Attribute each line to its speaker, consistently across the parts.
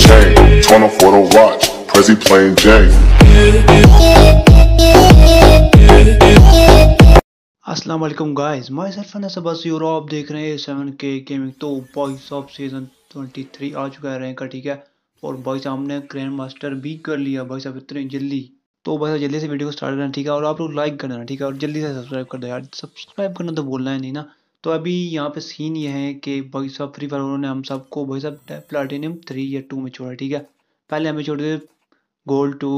Speaker 1: chain. Turn off for the watch, Prezi playing Jane. असलम guys myself बस यूरो आप देख रहे हैं सेवन के गेमिंग तो बॉयस ऑफ सीजन 23 आ चुका है रैंक का ठीक है और भाई साहब हमने ग्रैंड मास्टर भी कर लिया भाई साहब इतने जल्दी तो भाई जल्दी से वीडियो को स्टार्ट करना ठीक है और आप लोग लाइक करना ठीक है और जल्दी से सब्सक्राइब कर दो यार सब्सक्राइब करना तो बोलना है नहीं ना तो अभी यहाँ पे सीन ये है कि भाई साहब फ्री फायर उन्होंने हम सबको भाई साहब प्लाटिनियम थ्री या टू में छोड़ा ठीक है पहले हमें छोड़ थे गोल्ड टू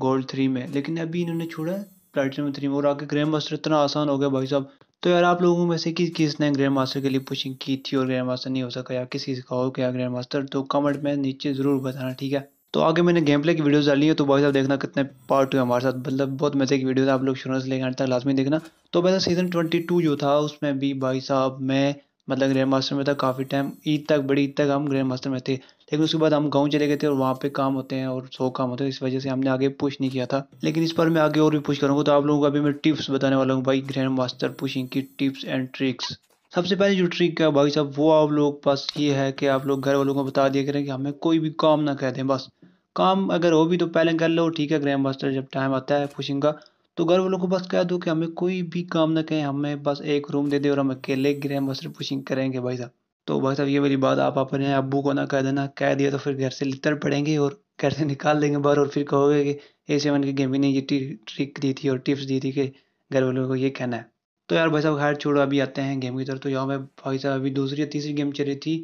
Speaker 1: गोल्ड थ्री में लेकिन अभी इन्होंने छोड़ा प्लाटिनियम थ्री में और आगे ग्रैंड मास्टर इतना आसान हो गया भाई साहब तो यार आप लोगों में से किस किसने ग्रैंड मास्टर के लिए पुशिंग की थी और ग्रैंड मास्टर नहीं हो सका या किसी से का ग्रैंड मास्टर तो कमेंट में नीचे ज़रूर बताना ठीक है तो आगे मैंने गेम प्ले की वीडियोस डाली है तो भाई साहब देखना कितने पार्ट हुए हमारे साथ मतलब बहुत मज़े की था आप लोग शुरू से लेकर अंत तक लाजमी देखना तो भाई साहब सीज़न ट्वेंटी टू जो था उसमें भी भाई साहब मैं मतलब ग्रैंड मास्टर में था काफ़ी टाइम ईद तक बड़ी ईद तक हम ग्रैंड मास्टर में थे लेकिन उसके बाद हम गांव चले गए थे और वहाँ पे काम होते हैं और सौ काम होते हैं इस वजह से हमने आगे पुश नहीं किया था लेकिन इस पर मैं आगे और भी पुश करूँगा तो आप लोगों को अभी मैं टिप्स बताने वाला हूँ भाई ग्रैंड मास्टर पुशिंग की टिप्स एंड ट्रिक्स सबसे पहले जो ट्रिक है भाई साहब वो आप लोग पास ये है कि आप लोग घर वालों को बता दिया करें कि हमें कोई भी काम ना कह दें बस काम अगर हो भी तो पहले कर लो ठीक है ग्रैंड मास्टर जब टाइम आता है पुशिंग का तो घर वालों को बस कह दो कि हमें कोई भी काम ना कहें हमें बस एक रूम दे दे और हम अकेले ग्रैंड मास्टर पुशिंग करेंगे भाई साहब तो भाई साहब ये मेरी बात आप अपने अबू को ना कह देना कह दिया तो फिर घर से लितर पड़ेंगे और घर से निकाल देंगे बाहर और फिर कहोगे कि ए सेवन की गेमी ने ये ट्रिक दी थी और टिप्स दी थी कि घर वालों को ये कहना है तो यार भाई साहब खैर छोड़ो अभी आते हैं गेम की तरफ तो यहाँ पे भाई साहब अभी दूसरी या तीसरी गेम चल रही थी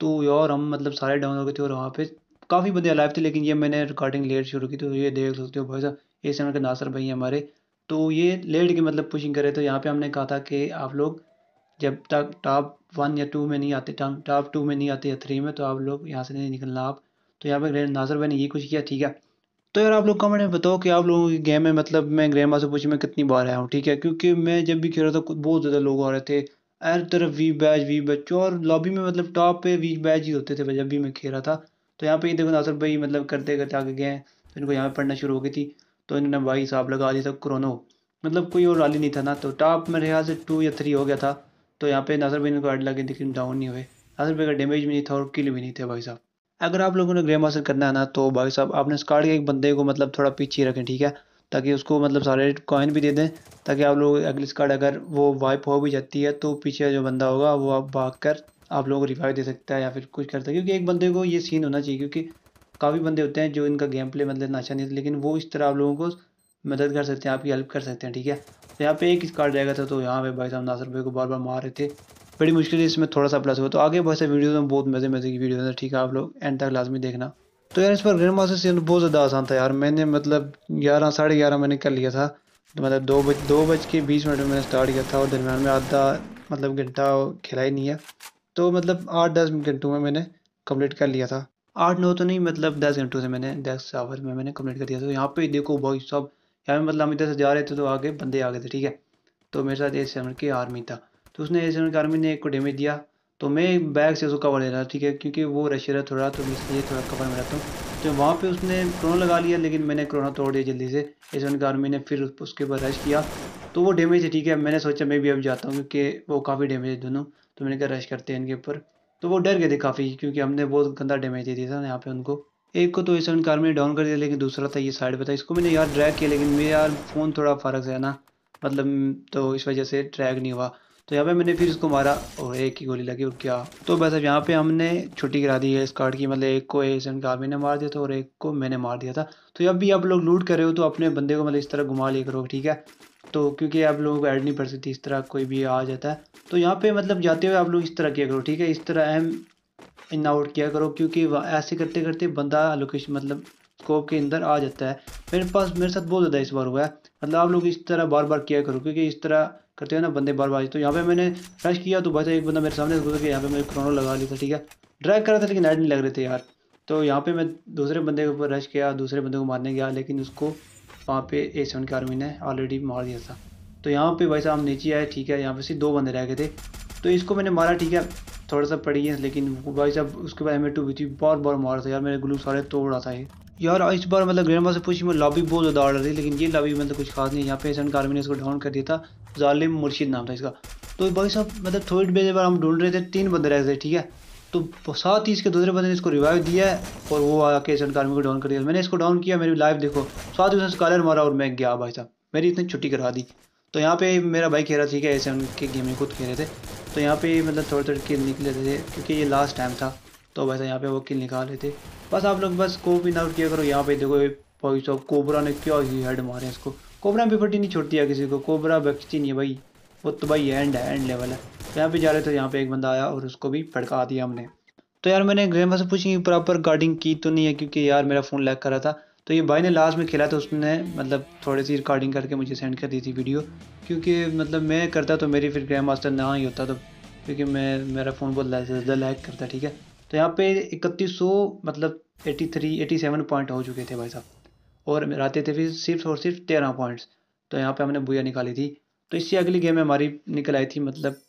Speaker 1: तो यार हम मतलब सारे डाउन हो गए थे और वहाँ पे काफ़ी बंदे लाइव थे लेकिन ये मैंने रिकॉर्डिंग लेट शुरू की तो ये देख सकते हो भाई साहब ए चैनल के नासर भाई हमारे तो ये लेट के मतलब पुशिंग करे तो यहाँ पे हमने कहा था कि आप लोग जब तक टॉप वन या टू में नहीं आते टॉप टू में नहीं आते या थ्री में तो आप लोग यहाँ से नहीं निकलना आप तो यहाँ पे ग्रैंड नासर भाई ने ये कुछ किया ठीक है तो यार आप लोग कमेंट में बताओ कि आप लोगों की गेम में मतलब मैं ग्रैंड से पूछी मैं कितनी बार आया हूँ ठीक है क्योंकि मैं जब भी खेल रहा था बहुत ज़्यादा लोग आ रहे थे हर तरफ वी बैच वी बैच और लॉबी में मतलब टॉप पे वी बैच ही होते थे जब भी मैं खेल रहा था तो यहाँ पे ये देखो नासर भाई मतलब करते करते आगे गए तो इनको यहाँ पे पढ़ना शुरू हो गई थी तो इन्होंने भाई साहब लगा दिया था क्रोनो मतलब कोई और राली नहीं था ना तो टॉप मेरे ख्याल से टू या थ्री हो गया था तो यहाँ पे नासर भाई इनको अड लगे लेकिन डाउन नहीं हुए नासर भाई का डैमेज भी नहीं था और किल भी नहीं थे भाई साहब अगर आप लोगों ने ग्रेम हासिल करना है ना तो भाई साहब आपने स्कार्ड के एक बंदे को मतलब थोड़ा पीछे रखें ठीक है ताकि उसको मतलब सारे कॉइन भी दे दें ताकि आप लोग अगली स्कार्ड अगर वो वाइप हो भी जाती है तो पीछे जो बंदा होगा वो आप भाग कर आप लोगों को रिवाइव दे सकता है या फिर कुछ कर है क्योंकि एक बंदे को ये सीन होना चाहिए क्योंकि काफ़ी बंदे होते हैं जो इनका गेम प्ले मतलब ना अच्छा नहीं होता लेकिन वो इस तरह आप लोगों को मदद कर सकते हैं आपकी हेल्प कर सकते हैं ठीक है तो यहाँ पे एक कार्ड जाएगा था तो यहाँ पे भाई साहब नासर भाई को बार बार मार रहे थे बड़ी मुश्किल से इसमें थोड़ा सा प्लस हुआ तो आगे बहुत से वीडियो में बहुत मज़े मज़े की वीडियो है ठीक है आप लोग एंड तक लाजमी देखना तो यार इस पर ग्रैंड मास्टर सीन बहुत ज़्यादा आसान था यार मैंने मतलब ग्यारह साढ़े ग्यारह मैंने कर लिया था तो मतलब दो बज दो बज के बीस मिनट में मैंने स्टार्ट किया था और दरमियान में आधा मतलब घंटा खेला ही नहीं है तो मतलब आठ दस घंटों में मैंने कंप्लीट कर लिया था आठ नौ तो नहीं मतलब दस घंटों से मैंने दस आवर में मैंने कंप्लीट कर दिया था तो यहाँ पे देखो भाई सब यहाँ पे मतलब हम इधर से जा रहे थे तो आगे बंदे आ गए थे ठीक है तो मेरे साथ ए सेवन के आर्मी था तो उसने ए सेवन के आर्मी ने एक को डेमेज दिया तो मैं बैग से उसको कवर ले रहा था ठीक है क्योंकि वो रशियर है थोड़ा तो इसलिए थोड़ा कवर में रहता हूँ तो वहाँ पे उसने क्रोना लगा लिया लेकिन मैंने क्रोना तोड़ दिया जल्दी से ए सेवन के आर्मी ने फिर उसके ऊपर रश किया तो वो डैमेज है ठीक है मैंने सोचा मैं भी अब जाता हूँ क्योंकि वो काफ़ी डैमेज है दोनों तो मैंने कहा रश करते हैं इनके ऊपर तो वो डर गए थे काफ़ी क्योंकि हमने बहुत गंदा डैमेज दे दिया था यहाँ पे उनको एक को तो इस कार में डाउन कर दिया लेकिन दूसरा था ये साइड पर था इसको मैंने यार ड्रैग किया लेकिन मेरे यार फ़ोन थोड़ा फ़र्क है ना मतलब तो इस वजह से ड्रैग नहीं हुआ तो यहाँ पे मैंने फिर इसको मारा और एक ही गोली लगी और क्या तो बस अब यहाँ पे हमने छुट्टी करा दी है इस कार्ड की मतलब एक को एसन कार मैंने मार दिया था और एक को मैंने मार दिया था तो जब भी आप लोग लूट कर रहे हो तो अपने बंदे को मतलब इस तरह घुमा लिया करो ठीक है तो क्योंकि आप लोगों को ऐड नहीं पड़ सकती इस तरह कोई भी आ जाता है तो यहाँ पे मतलब जाते हुए आप लोग इस तरह किया करो ठीक है इस तरह एम इन आउट किया करो क्योंकि ऐसे करते करते बंदा लोकेशन मतलब स्कोप के अंदर आ जाता है मेरे पास मेरे साथ बहुत ज़्यादा इस बार हुआ है मतलब आप लोग इस तरह बार बार किया करो क्योंकि इस तरह करते हैं ना बंदे बार बार तो यहाँ पे मैंने रश किया तो बचा एक बंदा मेरे सामने गुजर गया यहाँ पे मैं क्रोनो लगा लिया था ठीक है ड्रैग कर रहा था लेकिन ऐड नहीं लग रहे थे यार तो यहाँ पे मैं दूसरे बंदे के ऊपर रश किया दूसरे बंदे को मारने गया लेकिन उसको वहाँ पे ए सेवन के आर्मी ने ऑलरेडी मार दिया था तो यहाँ पे भाई साहब हम नीचे आए ठीक है यहाँ पे सिर्फ दो बंदे रह गए थे तो इसको मैंने मारा ठीक है थोड़ा सा पड़ी है लेकिन भाई साहब उसके बाद एम टू भी थी बहुत बार मार था यार मेरे ग्लू सारे तोड़ रहा था ये यार इस बार मतलब ग्रैंड मास्टर पूछी मैं लॉबी बहुत ज़्यादा ऑर्डर थी लेकिन ये लॉबी मतलब कुछ खास नहीं यहाँ पे एसन कार्मी ने इसको डाउन कर दिया था जालिम मुर्शीद नाम था इसका तो भाई साहब मतलब थोड़ी देर बार हम ढूंढ रहे थे तीन बंदे रह गए ठीक है तो साथ ही इसके दूसरे बंदे ने इसको रिवाइव दिया और वो आके सन को डाउन कर दिया मैंने इसको डाउन किया मेरी लाइफ देखो साथ ही उसने स्कॉलर मारा और मैं गया भाई साहब मेरी इतनी छुट्टी करा दी तो यहाँ पे मेरा भाई कह रहा थी कि ऐसे उनके गेमिंग खुद खेल रहे थे तो यहाँ पे मतलब थोड़े थोड़े किल निकले थे क्योंकि ये लास्ट टाइम था तो वैसा यहाँ पे वो किल निकाल रहे थे बस आप लोग बस को भी आउट किया करो यहाँ पे देखो भाई साहब कोबरा ने क्या ही हेड मारे इसको कोबरा में भी फटी नहीं छोड़ती है किसी को कोबरा बचती नहीं है भाई वो तो भाई एंड है एंड लेवल है यहाँ पे जा रहे थे यहाँ पे एक बंदा आया और उसको भी फटका दिया हमने तो यार मैंने ग्रैमर से पूछी प्रॉपर गार्डिंग की तो नहीं है क्योंकि यार मेरा फ़ोन लैक कर रहा था तो ये भाई ने लास्ट में खेला तो उसने मतलब थोड़ी सी रिकॉर्डिंग करके मुझे सेंड कर दी थी वीडियो क्योंकि मतलब मैं करता तो मेरी फिर ग्रैंड मास्टर ना ही होता तो क्योंकि मैं मेरा फ़ोन बहुत ज़्यादा लैक करता ठीक है तो यहाँ पे इकतीस सौ मतलब eighty three eighty seven point हो चुके थे भाई साहब और आते थे फिर सिर्फ और सिर्फ तेरह पॉइंट्स तो यहाँ पे हमने बुया निकाली थी तो इससे अगली गेम हमारी निकल आई थी मतलब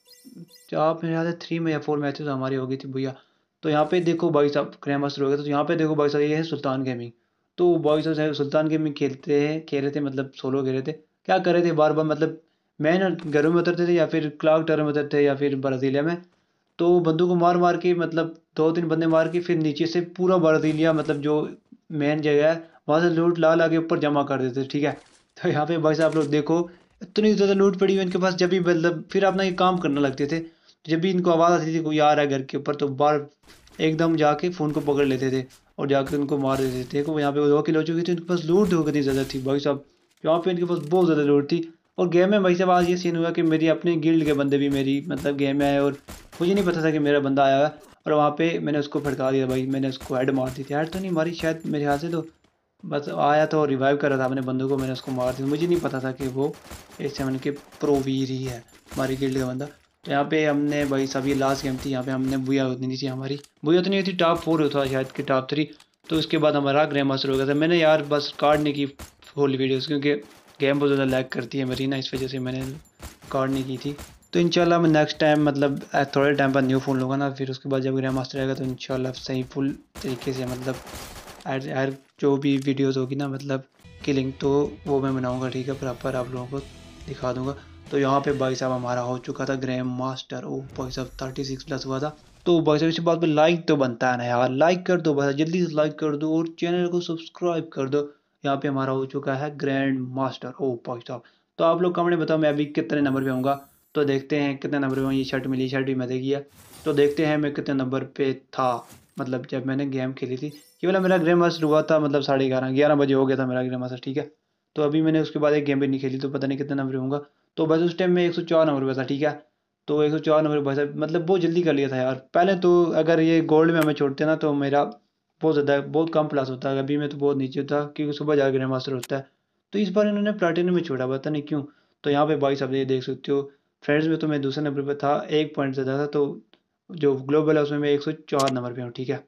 Speaker 1: चार तो मेरे ख्याल से थ्री में या फोर मैचेस हमारी हो गई थी भैया तो यहाँ पे देखो भाई साहब क्रैमस हो गया तो यहाँ पे देखो भाई साहब ये है सुल्तान गेमिंग तो भाई साहब सुल्तान गेमिंग खेलते हैं खेल रहे थे मतलब सोलो खेल रहे थे क्या कर रहे थे बार बार मतलब मैन घरों में उतरते थे या फिर क्लाक टर में उतरते थे या फिर ब्राज़ीलिया में तो बंदों को मार मार के मतलब दो तीन बंदे मार के फिर नीचे से पूरा ब्राज़ीलिया मतलब जो मेन जगह है वहाँ से लूट ला ला के ऊपर जमा कर देते ठीक है तो यहाँ पे भाई साहब लोग देखो इतनी ज़्यादा लूट पड़ी हुई इनके पास जब भी मतलब फिर अपना ये काम करने लगते थे जब भी इनको आवाज़ आती थी कोई आ रहा है घर के ऊपर तो बाहर एकदम जाके फ़ोन को पकड़ लेते थे और जाकर उनको मार देते थे देखो यहाँ पे दो किल हो चुकी थी उनके पास लूट हो कितनी ज़्यादा थी भाई साहब यहाँ पे इनके पास बहुत ज़्यादा लूट थी और गेम में भाई साहब आज ये सीन हुआ कि मेरी अपने गिल्ड के बंदे भी मेरी मतलब गेम में आए और मुझे नहीं पता था कि मेरा बंदा आया है और वहाँ पे मैंने उसको फटका दिया भाई मैंने उसको हेड मार दी थी हेड तो नहीं मारी शायद मेरे हाथ से तो बस आया था और रिवाइव कर रहा था अपने बंदों को मैंने उसको मार दिया मुझे नहीं पता था कि वो ए सेवन के प्रोवीर ही है हमारी गिल्ड का बंदा तो यहाँ पे हमने भाई सभी लास्ट गेम थी यहाँ पे हमने बुआ उतनी नहीं थी हमारी बुआ उतनी हुई थी टॉप फोर था शायद कि टॉप थ्री तो उसके बाद हमारा ग्रैंड मास्टर हो गया था मैंने यार बस नहीं की फुल वीडियो क्योंकि गेम बहुत ज़्यादा लैग करती है मेरी ना इस वजह से मैंने नहीं की थी तो इंशाल्लाह मैं नेक्स्ट टाइम मतलब थोड़े टाइम पर न्यू फ़ोन लूँगा ना फिर उसके बाद जब ग्रैंड मास्टर आएगा तो इनशाला सही फुल तरीके से मतलब हर हर जो भी वीडियोस होगी ना मतलब कि लिंक तो वो मैं बनाऊँगा ठीक है प्रॉपर आप लोगों को दिखा दूँगा तो यहाँ पे भाई साहब हमारा हो चुका था ग्रैम मास्टर ओ भाई साहब थर्टी सिक्स प्लस हुआ था तो भाई साहब इसी बात पे लाइक तो बनता है ना यार लाइक कर दो भाई जल्दी से लाइक कर दो और चैनल को सब्सक्राइब कर दो यहाँ पे हमारा हो चुका है ग्रैंड मास्टर ओ भाई साहब तो आप लोग कमेंट बताओ मैं अभी कितने नंबर पर आऊँगा तो देखते हैं कितने नंबर पर ये शर्ट मिली शर्ट भी मैं देखी है तो देखते हैं मैं कितने नंबर पर था मतलब जब मैंने गेम खेली थी ये वाला मेरा ग्रैंड मास्टर हुआ था मतलब साढ़े ग्यारह ग्यारह बजे हो गया था मेरा ग्रैंड मास्टर ठीक है तो अभी मैंने उसके बाद एक गेम भी नहीं खेली तो पता नहीं कितना नंबर होगा तो बस उस टाइम में एक सौ चार नंबर हुआ था ठीक है तो एक सौ चार नंबर हुआ था मतलब बहुत जल्दी कर लिया था यार पहले तो अगर ये गोल्ड में हमें छोड़ते ना तो मेरा बहुत ज़्यादा बहुत कम प्लस होता है अभी मैं तो बहुत नीचे होता क्योंकि सुबह जाकर ग्रैंड मास्टर होता है तो इस बार इन्होंने प्लाटिनम में छोड़ा पता नहीं क्यों तो यहाँ पे बाईस आप ये देख सकते हो फ्रेंड्स में तो मैं दूसरे नंबर पर था एक पॉइंट ज़्यादा था तो जो ग्लोबल है उसमें मैं एक सौ चार नंबर पर हूँ ठीक है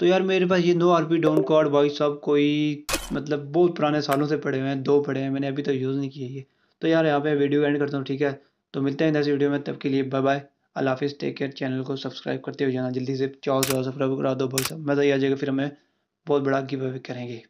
Speaker 1: तो यार मेरे पास ये नो आर पी डोन कॉड वॉइस सब कोई मतलब बहुत पुराने सालों से पड़े हुए हैं दो पड़े हैं मैंने अभी तक तो यूज़ नहीं किए ये तो यार यहाँ पे वीडियो एंड करता हूँ ठीक है तो मिलते हैं नेक्स्ट वीडियो में तब के लिए बाय बाय अल्लाह हाफिज़ टेक केयर चैनल को सब्सक्राइब करते हुए जाना जल्दी से चार सौ सब्सक्राइब करा दो भाई सब मज़ा ही आ जाएगा फिर हमें बहुत बड़ा गिव अवे करेंगे